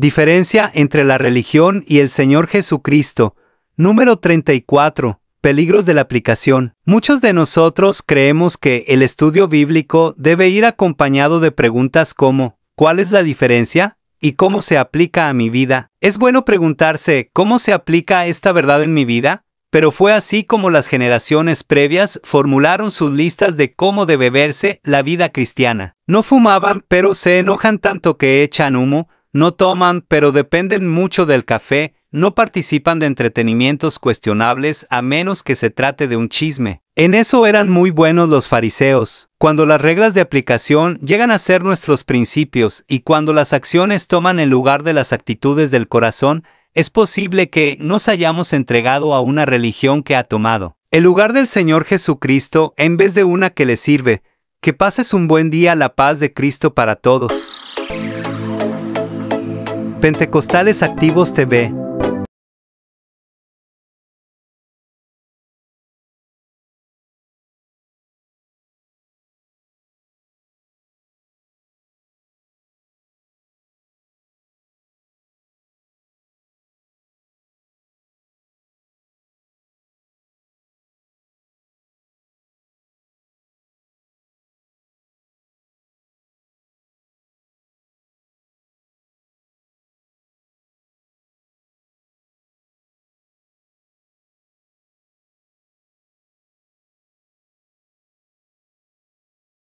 Diferencia entre la religión y el Señor Jesucristo. Número 34. Peligros de la aplicación. Muchos de nosotros creemos que el estudio bíblico debe ir acompañado de preguntas como ¿cuál es la diferencia? ¿Y cómo se aplica a mi vida? Es bueno preguntarse ¿cómo se aplica esta verdad en mi vida? Pero fue así como las generaciones previas formularon sus listas de cómo debe verse la vida cristiana. No fumaban, pero se enojan tanto que echan humo, no toman, pero dependen mucho del café, no participan de entretenimientos cuestionables a menos que se trate de un chisme. En eso eran muy buenos los fariseos. Cuando las reglas de aplicación llegan a ser nuestros principios y cuando las acciones toman el lugar de las actitudes del corazón, es posible que nos hayamos entregado a una religión que ha tomado el lugar del Señor Jesucristo en vez de una que le sirve. Que pases un buen día, la paz de Cristo para todos. Pentecostales Activos TV